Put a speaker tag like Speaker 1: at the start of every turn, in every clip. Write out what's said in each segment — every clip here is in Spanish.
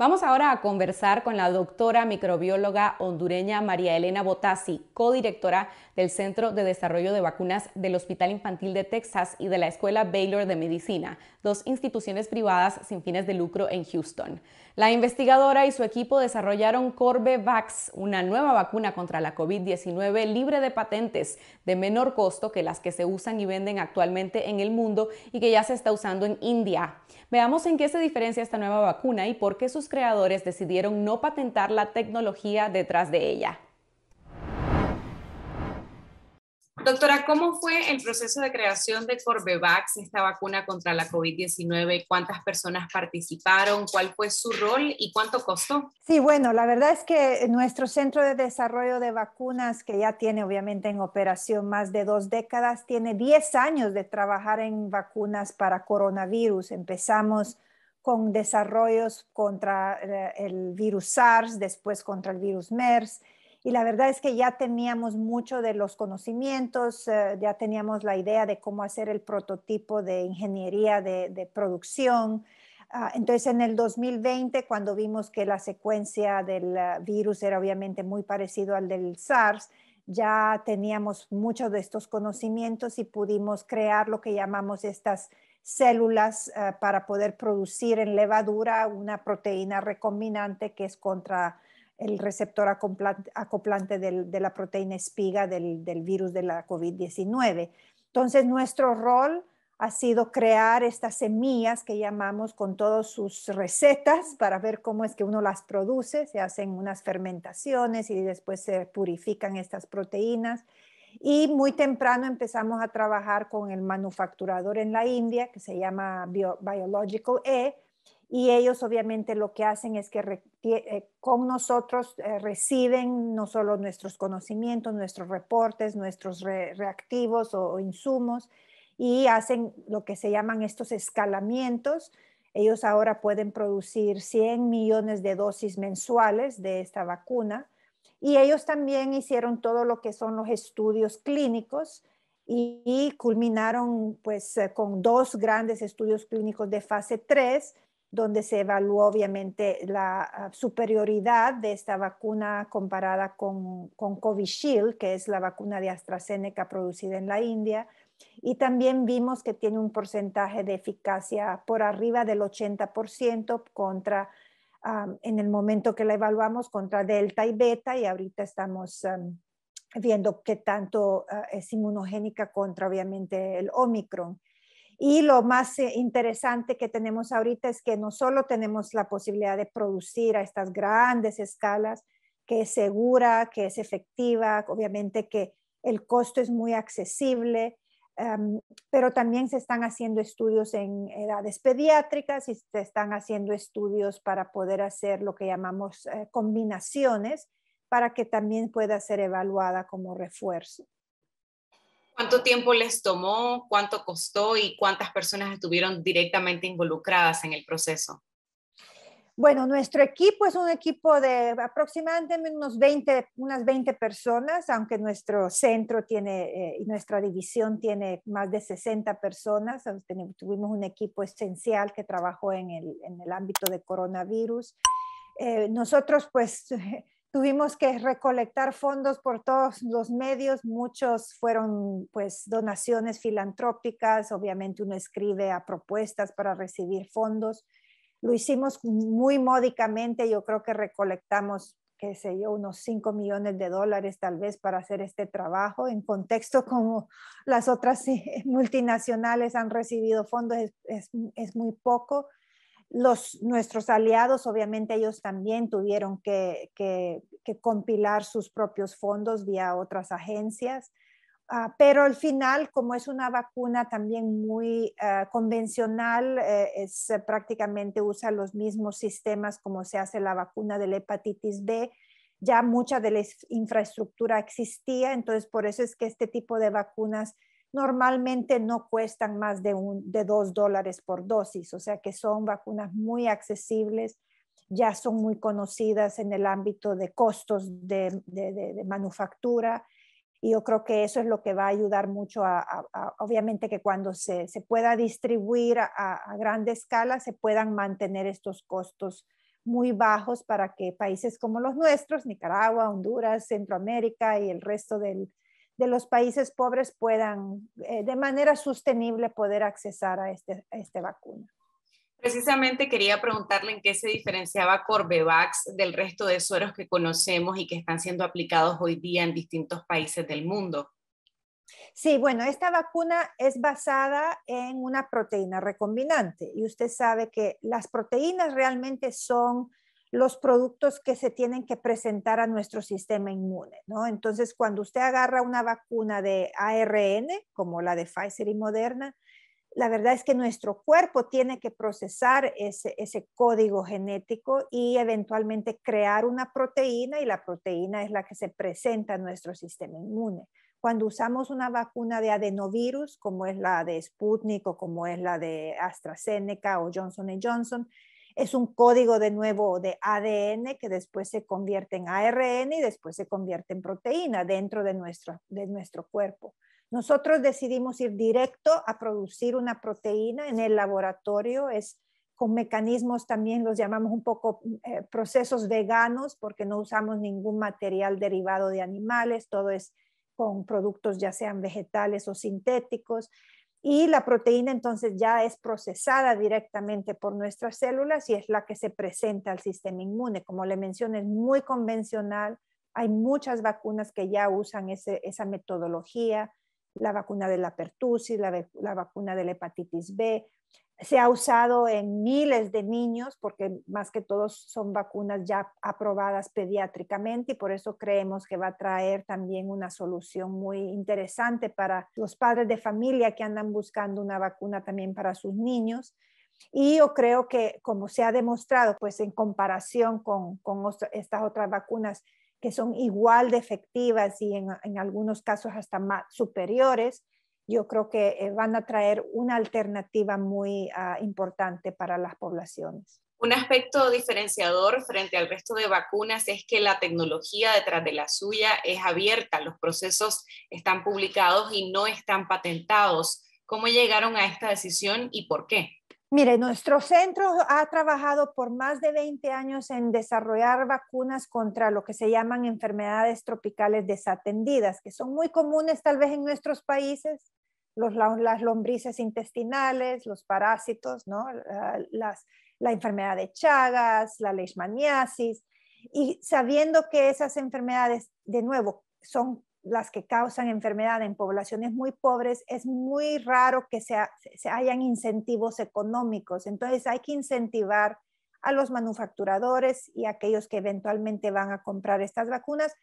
Speaker 1: Vamos ahora a conversar con la doctora microbióloga hondureña María Elena Botassi, codirectora del Centro de Desarrollo de Vacunas del Hospital Infantil de Texas y de la Escuela Baylor de Medicina, dos instituciones privadas sin fines de lucro en Houston. La investigadora y su equipo desarrollaron Corbevax, una nueva vacuna contra la COVID-19 libre de patentes de menor costo que las que se usan y venden actualmente en el mundo y que ya se está usando en India. Veamos en qué se diferencia esta nueva vacuna y por qué sus creadores decidieron no patentar la tecnología detrás de ella. Doctora, ¿cómo fue el proceso de creación de Corbevax, esta vacuna contra la COVID-19? ¿Cuántas personas participaron? ¿Cuál fue su rol y cuánto costó?
Speaker 2: Sí, bueno, la verdad es que nuestro Centro de Desarrollo de Vacunas, que ya tiene obviamente en operación más de dos décadas, tiene 10 años de trabajar en vacunas para coronavirus. Empezamos con desarrollos contra eh, el virus SARS, después contra el virus MERS y la verdad es que ya teníamos mucho de los conocimientos, eh, ya teníamos la idea de cómo hacer el prototipo de ingeniería de, producción. Ah, entonces, en el 2020, cuando vimos que la secuencia del ah, virus era obviamente muy parecido al del SARS, ya teníamos muchos de estos conocimientos y pudimos crear lo que llamamos estas células eh, para poder producir en levadura una proteína recombinante que es contra el receptor acoplante, de la proteína espiga del, virus de la COVID-19. Entonces, nuestro rol ha sido crear estas semillas que llamamos con todas sus recetas para ver cómo es que uno las produce. Se hacen unas fermentaciones y después se purifican estas proteínas. Y muy temprano empezamos a trabajar con el manufacturador en la India que se llama Biological E y ellos obviamente lo que hacen es que eh, con nosotros eh, reciben no solo nuestros conocimientos, nuestros reportes, nuestros reactivos o, insumos y hacen lo que se llaman estos escalamientos. Ellos ahora pueden producir 100 millones de dosis mensuales de esta vacuna y ellos también hicieron todo lo que son los estudios clínicos y, culminaron pues eh, con dos grandes estudios clínicos de fase 3 donde se evaluó obviamente la ah, superioridad de esta vacuna comparada con, con Covishield, que es la vacuna de AstraZeneca producida en la India. Y también vimos que tiene un porcentaje de eficacia por arriba del 80% contra, ah, en el momento que la evaluamos, contra Delta y Beta, y ahorita estamos viendo qué tanto ah, es inmunogénica contra, obviamente, el Omicron. Y lo más eh, interesante que tenemos ahorita es que no solo tenemos la posibilidad de producir a estas grandes escalas, que es segura, que es efectiva, obviamente que el costo es muy accesible, em, pero también se están haciendo estudios en edades pediátricas y se están haciendo estudios para poder hacer lo que llamamos eh, combinaciones para que también pueda ser evaluada como refuerzo.
Speaker 1: ¿Cuánto tiempo les tomó? ¿Cuánto costó? ¿Y cuántas personas estuvieron directamente involucradas en el proceso?
Speaker 2: Bueno, nuestro equipo es un equipo de aproximadamente unos 20, unas 20 personas, aunque nuestro centro tiene eh, y nuestra división tiene más de 60 personas. Tuvimos un equipo esencial que trabajó en el, en el ámbito de coronavirus. Eh, nosotros, pues, tuvimos que recolectar fondos por todos los medios, muchos fueron pues donaciones filantrópicas, obviamente uno escribe a propuestas para recibir fondos. Lo hicimos muy módicamente, yo creo que recolectamos, qué sé yo, unos 5 millones de dólares tal vez para hacer este trabajo, en contexto como las otras multinacionales han recibido fondos, es muy poco nuestros aliados, obviamente ellos también tuvieron que, compilar sus propios fondos vía otras agencias, ah, pero al final, como es una vacuna también muy ah, convencional, eh, es eh, prácticamente usa los mismos sistemas como se hace la vacuna de la hepatitis B, ya mucha de la infraestructura existía, entonces por eso es que este tipo de vacunas normalmente no cuestan más de, un, de dos dólares por dosis, o sea que son vacunas muy accesibles, ya son muy conocidas en el ámbito de costos de, manufactura y yo creo que eso es lo que va a ayudar mucho a, obviamente que cuando se, se pueda distribuir a, a grande escala se puedan mantener estos costos muy bajos para que países como los nuestros, Nicaragua, Honduras, Centroamérica y el resto del, de los países pobres puedan eh, de manera sostenible poder accesar a, este, a esta vacuna.
Speaker 1: Precisamente quería preguntarle en qué se diferenciaba Corbevax del resto de sueros que conocemos y que están siendo aplicados hoy día en distintos países del mundo. Sí, bueno,
Speaker 2: esta vacuna es basada en una proteína recombinante y usted sabe que las proteínas realmente son los productos que se tienen que presentar a nuestro sistema inmune, ¿no? Entonces, cuando usted agarra una vacuna de ARN, como la de Pfizer y Moderna, la verdad es que nuestro cuerpo tiene que procesar ese, ese código genético y eventualmente crear una proteína y la proteína es la que se presenta a nuestro sistema inmune. Cuando usamos una vacuna de adenovirus, como es la de Sputnik o como es la de AstraZeneca o Johnson Johnson, es un código de nuevo de ADN que después se convierte en ARN y después se convierte en proteína dentro de nuestro, de nuestro cuerpo. Nosotros decidimos ir directo a producir una proteína en el laboratorio, es con mecanismos también los llamamos un poco eh, procesos veganos porque no usamos ningún material derivado de animales, todo es con productos ya sean vegetales o sintéticos y la proteína entonces ya es procesada directamente por nuestras células y es la que se presenta al sistema inmune. Como le mencioné, es muy convencional. Hay muchas vacunas que ya usan esa metodología, la vacuna de la pertusis, la, vacuna de la hepatitis B se ha usado en miles de niños, porque más que todos son vacunas ya aprobadas pediátricamente y por eso creemos que va a traer también una solución muy interesante para los padres de familia que andan buscando una vacuna también para sus niños. Y yo creo que, como se ha demostrado, pues en comparación con, estas otras vacunas que son igual de efectivas y en, en algunos casos hasta más superiores, yo creo que eh, van a traer una alternativa muy ah, importante para las poblaciones.
Speaker 1: Un aspecto diferenciador frente al resto de vacunas es que la tecnología detrás de la suya es abierta, los procesos están publicados y no están patentados. ¿Cómo llegaron a esta decisión y por qué?
Speaker 2: Mire, nuestro centro ha trabajado por más de 20 años en desarrollar vacunas contra lo que se llaman enfermedades tropicales desatendidas, que son muy comunes tal vez en nuestros países, las lombrices intestinales, los parásitos, ¿no? Ah, las, la enfermedad de Chagas, la leishmaniasis, y sabiendo que esas enfermedades, de nuevo, son las que causan enfermedad en poblaciones muy pobres, es muy raro que se, se hayan incentivos económicos. Entonces hay que incentivar a los manufacturadores y a aquellos que eventualmente van a comprar estas vacunas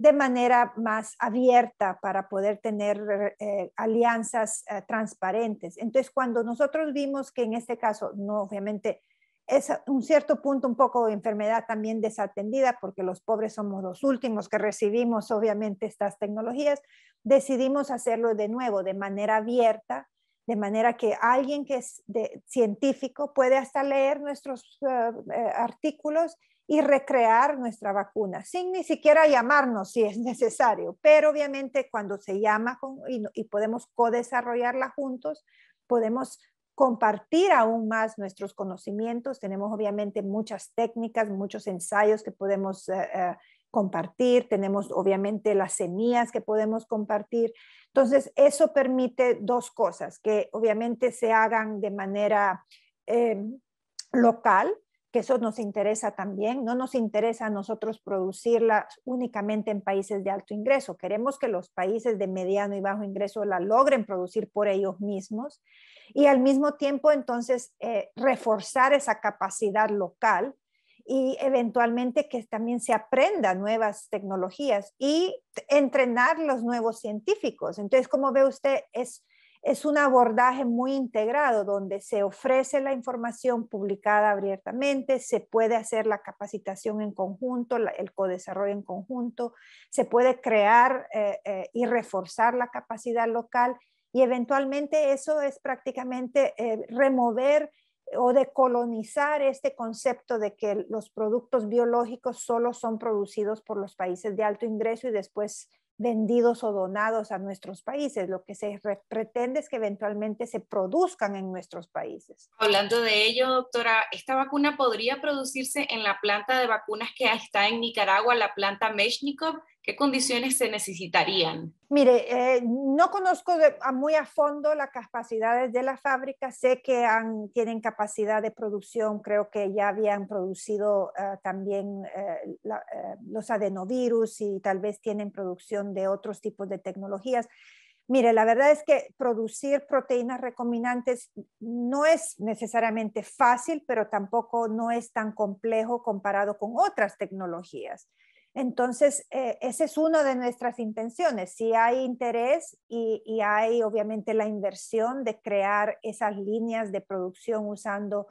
Speaker 2: de manera más abierta para poder tener eh, alianzas eh, transparentes. Entonces, cuando nosotros vimos que en este caso, no, obviamente, es un cierto punto un poco de enfermedad también desatendida, porque los pobres somos los últimos que recibimos, obviamente, estas tecnologías, decidimos hacerlo de nuevo, de manera abierta, de manera que alguien que es científico puede hasta leer nuestros eh, artículos y recrear nuestra vacuna, sin ni siquiera llamarnos si es necesario, pero obviamente cuando se llama y, podemos co-desarrollarla juntos, podemos compartir aún más nuestros conocimientos, tenemos obviamente muchas técnicas, muchos ensayos que podemos... Eh, eh, compartir, tenemos obviamente las semillas que podemos compartir. Entonces, eso permite dos cosas, que obviamente se hagan de manera eh, local, que eso nos interesa también. No nos interesa a nosotros producirla únicamente en países de alto ingreso. Queremos que los países de mediano y bajo ingreso la logren producir por ellos mismos y al mismo tiempo entonces eh, reforzar esa capacidad local y eventualmente que también se aprenda nuevas tecnologías y entrenar los nuevos científicos. Entonces, como ve usted, es es un abordaje muy integrado donde se ofrece la información publicada abiertamente, se puede hacer la capacitación en conjunto, el codesarrollo en conjunto, se puede crear eh, eh, y reforzar la capacidad local y eventualmente eso es prácticamente eh, remover o decolonizar este concepto de que los productos biológicos solo son producidos por los países de alto ingreso y después vendidos o donados a nuestros países. Lo que se pretende es que eventualmente se produzcan en nuestros países.
Speaker 1: Hablando de ello, doctora, ¿esta vacuna podría producirse en la planta de vacunas que está en Nicaragua, la planta Meshnikov? ¿Qué condiciones se necesitarían?
Speaker 2: Mire, eh, no conozco muy a fondo las capacidades de la fábrica. Sé que tienen capacidad de producción. Creo que ya habían producido eh, también eh, los adenovirus y tal vez tienen producción de otros tipos de tecnologías. Mire, la verdad es que producir proteínas recombinantes no es necesariamente fácil, pero tampoco no es tan complejo comparado con otras tecnologías. Entonces, eh, esa es una de nuestras intenciones. Si hay interés y, hay obviamente la inversión de crear esas líneas de producción usando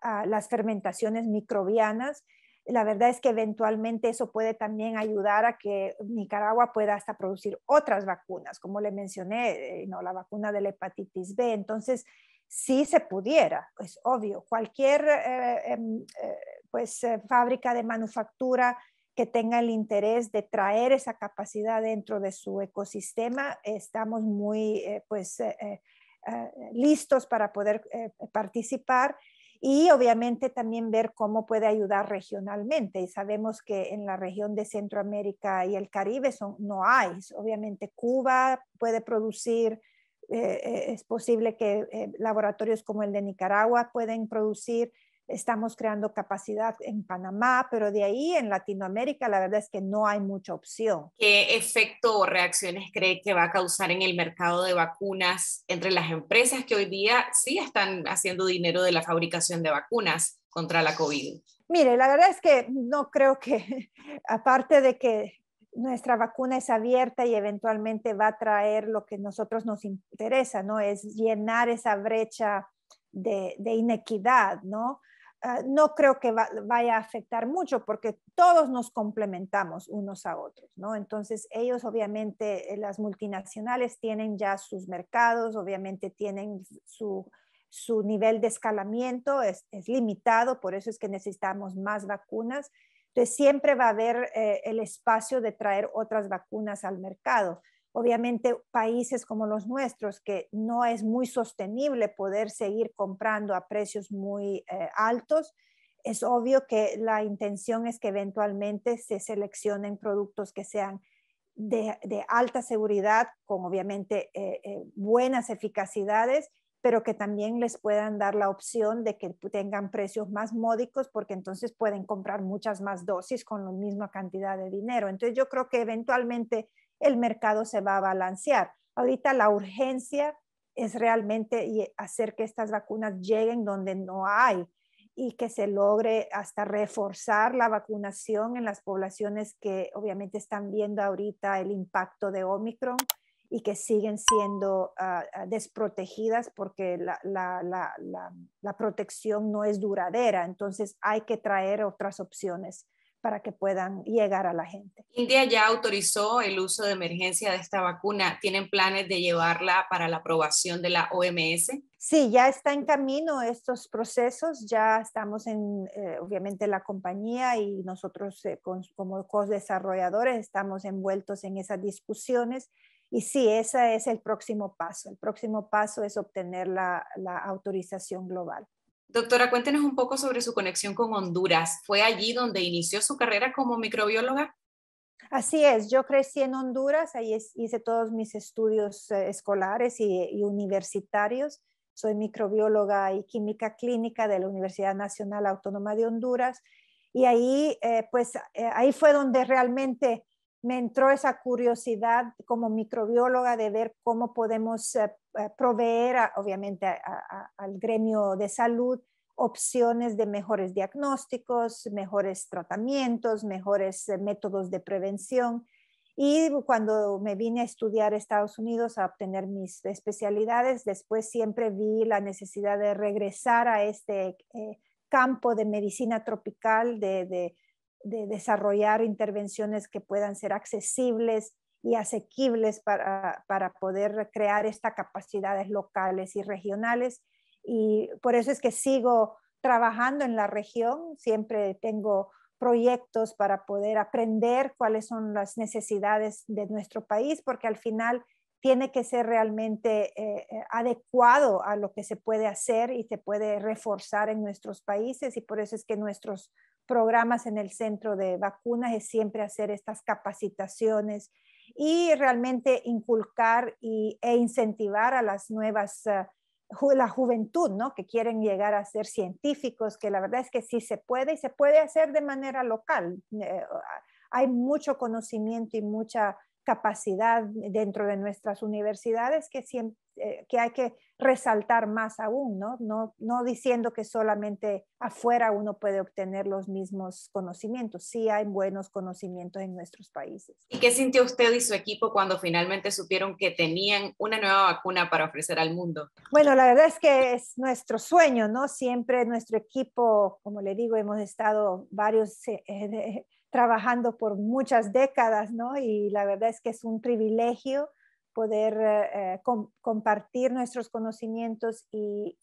Speaker 2: ah, las fermentaciones microbianas, la verdad es que eventualmente eso puede también ayudar a que Nicaragua pueda hasta producir otras vacunas, como le mencioné, eh, no la vacuna de la hepatitis B. Entonces, si se pudiera, es obvio, cualquier eh, em, eh, pues, fábrica de manufactura que tenga el interés de traer esa capacidad dentro de su ecosistema. Estamos muy eh, pues, eh, eh, ah, listos para poder participar y obviamente también ver cómo puede ayudar regionalmente. Y sabemos que en la región de Centroamérica y el Caribe son, no hay. Obviamente Cuba puede producir, es posible que laboratorios como el de Nicaragua pueden producir, Estamos creando capacidad en Panamá, pero de ahí en Latinoamérica la verdad es que no hay mucha opción.
Speaker 1: ¿Qué efecto o reacciones cree que va a causar en el mercado de vacunas entre las empresas que hoy día sí están haciendo dinero de la fabricación de vacunas contra la COVID?
Speaker 2: Mire, la verdad es que no creo que, aparte de que nuestra vacuna es abierta y eventualmente va a traer lo que nosotros nos interesa, ¿no? Es llenar esa brecha de, de inequidad, ¿no? Ah, no creo que vaya a afectar mucho porque todos nos complementamos unos a otros, ¿no? Entonces ellos obviamente, eh, las multinacionales tienen ya sus mercados, obviamente tienen su, nivel de escalamiento, es, limitado, por eso es que necesitamos más vacunas. Entonces siempre va a haber eh, el espacio de traer otras vacunas al mercado obviamente países como los nuestros, que no es muy sostenible poder seguir comprando a precios muy eh, altos, es obvio que la intención es que eventualmente se seleccionen productos que sean de, alta seguridad, con obviamente eh, eh, buenas eficacidades, pero que también les puedan dar la opción de que tengan precios más módicos, porque entonces pueden comprar muchas más dosis con la misma cantidad de dinero. Entonces yo creo que eventualmente el mercado se va a balancear. Ahorita la urgencia es realmente eh, hacer que estas vacunas lleguen donde no hay y que se logre hasta reforzar la vacunación en las poblaciones que obviamente están viendo ahorita el impacto de Omicron y que siguen siendo ah, ah, desprotegidas porque la, protección no es duradera. Entonces hay que traer otras opciones para que puedan llegar a la gente. India ya
Speaker 1: autorizó el uso de emergencia de esta vacuna. ¿Tienen planes de llevarla para la aprobación de la OMS?
Speaker 2: Sí, ya está en camino estos procesos, ya estamos en, eh, obviamente la compañía y nosotros eh, como co-desarrolladores estamos envueltos en esas discusiones y sí, ese es el próximo paso. El próximo paso es obtener la autorización global.
Speaker 1: Doctora, cuéntenos un poco sobre su conexión con Honduras. ¿Fue allí donde inició su carrera como microbióloga?
Speaker 2: Así es, yo crecí en Honduras, ahí hice todos mis estudios eh, escolares y, universitarios. Soy microbióloga y química clínica de la Universidad Nacional Autónoma de Honduras y ahí eh, pues eh, ahí fue donde realmente me entró esa curiosidad como microbióloga de ver cómo podemos eh, proveer obviamente al gremio de salud opciones de mejores diagnósticos, mejores tratamientos, mejores eh, métodos de prevención. Y cuando me vine a estudiar a Estados Unidos a obtener mis especialidades, después siempre vi la necesidad de regresar a este eh, campo de medicina tropical, de desarrollar intervenciones que puedan ser accesibles y asequibles para, poder crear estas capacidades locales y regionales. Y por eso es que sigo trabajando en la región, siempre tengo proyectos para poder aprender cuáles son las necesidades de nuestro país, porque al final tiene que ser realmente eh, eh, adecuado a lo que se puede hacer y se puede reforzar en nuestros países y por eso es que nuestros programas en el centro de vacunas es siempre hacer estas capacitaciones y realmente inculcar e incentivar a las nuevas, eh, la juventud, ¿no? Que quieren llegar a ser científicos, que la verdad es que sí se puede y se puede hacer de manera local. Eh, hay mucho conocimiento y mucha capacidad dentro de nuestras universidades que siempre eh, que hay que resaltar más aún, ¿no? ¿no? No diciendo que solamente afuera uno puede obtener los mismos conocimientos, sí hay buenos conocimientos en nuestros
Speaker 1: países. ¿Y qué sintió usted y su equipo cuando finalmente supieron que tenían una nueva vacuna para ofrecer al mundo?
Speaker 2: Bueno, la verdad es que es nuestro sueño, ¿no? Siempre nuestro equipo, como le digo, hemos estado varios... Eh, eh, trabajando por muchas décadas, ¿no? Y la verdad es que es un privilegio poder eh, compartir nuestros conocimientos y,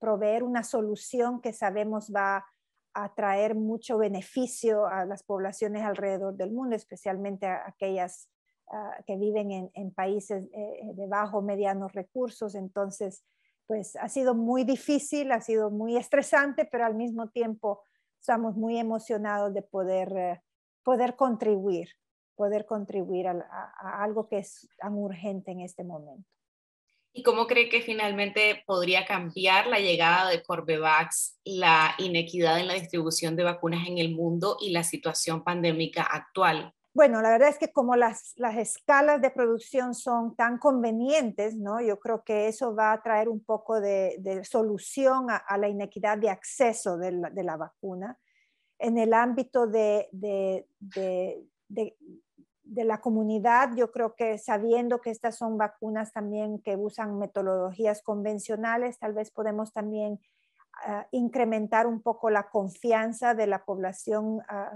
Speaker 2: proveer una solución que sabemos va a traer mucho beneficio a las poblaciones alrededor del mundo, especialmente a aquellas ah, que viven en, países eh, de bajo, medianos recursos. Entonces, pues ha sido muy difícil, ha sido muy estresante, pero al mismo tiempo estamos muy emocionados de poder, eh, poder contribuir poder contribuir a, algo que es tan urgente en este momento.
Speaker 1: ¿Y cómo cree que finalmente podría cambiar la llegada de Corbevax, la inequidad en la distribución de vacunas en el mundo y la situación pandémica actual? Bueno,
Speaker 2: la verdad es que como las, las escalas de producción son tan convenientes, ¿no? yo creo que eso va a traer un poco de, solución a, la inequidad de acceso de la, de la vacuna. En el ámbito de, de de la comunidad. Yo creo que sabiendo que estas son vacunas también que usan metodologías convencionales, tal vez podemos también ah, incrementar un poco la confianza de la población a,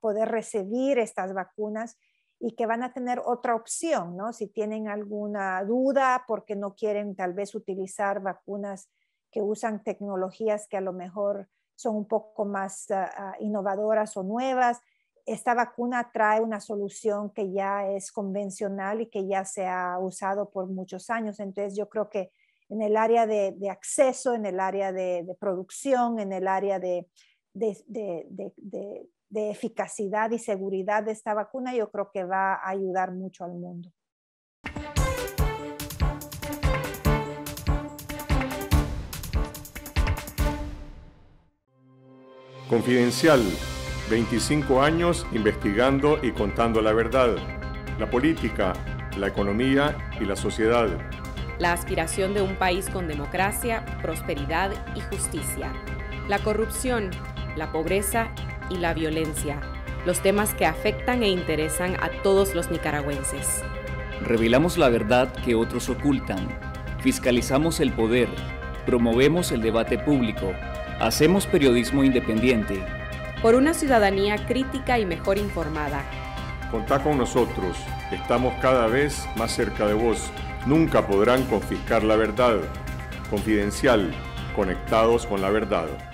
Speaker 2: poder recibir estas vacunas y que van a tener otra opción, ¿no? Si tienen alguna duda porque no quieren tal vez utilizar vacunas que usan tecnologías que a lo mejor son un poco más ah, ah, innovadoras o nuevas, esta vacuna trae una solución que ya es convencional y que ya se ha usado por muchos años. Entonces yo creo que en el área de, acceso, en el área de, producción, en el área de, de, eficacidad y seguridad de esta vacuna, yo creo que va a ayudar mucho al mundo.
Speaker 1: Confidencial 25 años investigando y contando la verdad, la política, la economía y la sociedad. La aspiración de un país con democracia, prosperidad y justicia. La corrupción, la pobreza y la violencia. Los temas que afectan e interesan a todos los nicaragüenses. Revelamos la verdad que otros ocultan. Fiscalizamos el poder. Promovemos el debate público. Hacemos periodismo independiente por una ciudadanía crítica y mejor informada. Contá con nosotros, estamos cada vez más cerca de vos. Nunca podrán confiscar la verdad. Confidencial, conectados con la verdad.